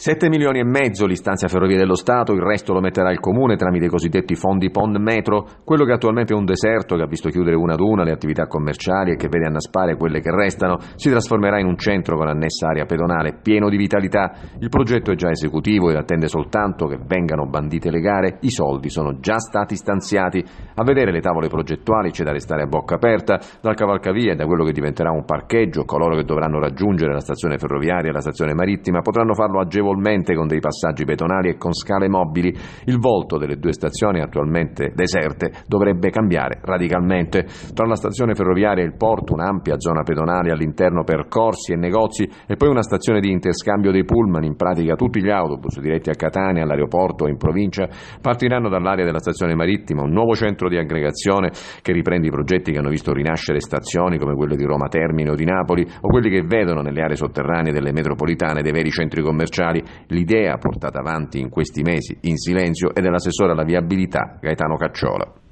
7 milioni e mezzo l'istanza Ferrovie dello Stato, il resto lo metterà il Comune tramite i cosiddetti fondi PON Metro, quello che attualmente è un deserto che ha visto chiudere una ad una le attività commerciali e che vede annaspare quelle che restano, si trasformerà in un centro con annessa area pedonale pieno di vitalità. Il progetto è già esecutivo ed attende soltanto che vengano bandite le gare, i soldi sono già stati stanziati. A vedere le tavole progettuali c'è da restare a bocca aperta, dal cavalcavia e da quello che diventerà un parcheggio, coloro che dovranno raggiungere la stazione ferroviaria e la stazione marittima potranno farlo agevolmente notevolmente con dei passaggi pedonali e con scale mobili, il volto delle due stazioni attualmente deserte dovrebbe cambiare radicalmente. Tra la stazione ferroviaria e il porto un'ampia zona pedonale all'interno per corsi e negozi e poi una stazione di interscambio dei pullman, in pratica tutti gli autobus diretti a Catania, all'aeroporto e in provincia partiranno dall'area della stazione marittima, un nuovo centro di aggregazione che riprende i progetti che hanno visto rinascere stazioni come quelle di Roma Termine o di Napoli o quelli che vedono nelle aree sotterranee delle metropolitane dei veri centri commerciali comunali. L'idea portata avanti in questi mesi in silenzio è dell'assessore alla viabilità Gaetano Cacciola.